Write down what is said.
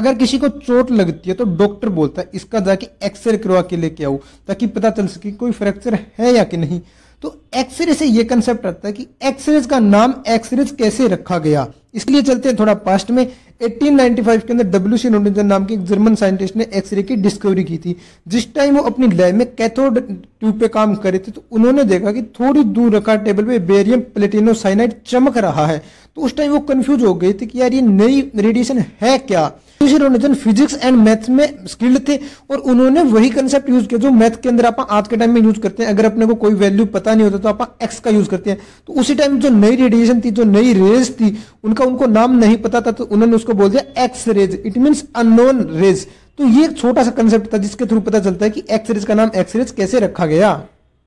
अगर किसी को चोट लगती है तो डॉक्टर बोलता है इसका जाके एक्सरे करवा के लेके आओ ताकि पता चल सके कोई फ्रैक्चर है या कि नहीं तो एक्सरे से ये कंसेप्ट आता है कि एक्सरेज का नाम एक्सरेज कैसे रखा गया इसलिए चलते हैं थोड़ा पास्ट में 1895 के अंदर डब्ल्यू सी नोटिंग नाम के एक जर्मन साइंटिस्ट ने एक्सरे की डिस्कवरी की थी जिस टाइम वो अपनी लैब में कैथोड ट्यूब पे काम कर रहे थे तो उन्होंने देखा कि थोड़ी दूर रखा टेबल पे बेरियम प्लेटिनो साइनाइड चमक रहा है तो उस टाइम वो कंफ्यूज हो गए थे कि यार ये नई रेडिएशन है क्या Sushil Ranjan physics and math में स्किल्ड थे और उन्होंने वही कंसेप्ट यूज किया जो मैथ के अंदर आप आज के टाइम में यूज करते हैं अगर अपने को कोई वैल्यू पता नहीं होता तो आप एक्स का यूज करते हैं तो उसी टाइम जो नई रेडिएशन थी जो नई रेज थी उनका उनको नाम नहीं पता था तो उन्होंने उसको बोल दिया X rays it mean unknown rays तो ये एक छोटा सा कंसेप्ट था जिसके थ्रू पता चलता है कि एक्स रेज का नाम एक्स रेज कैसे रखा गया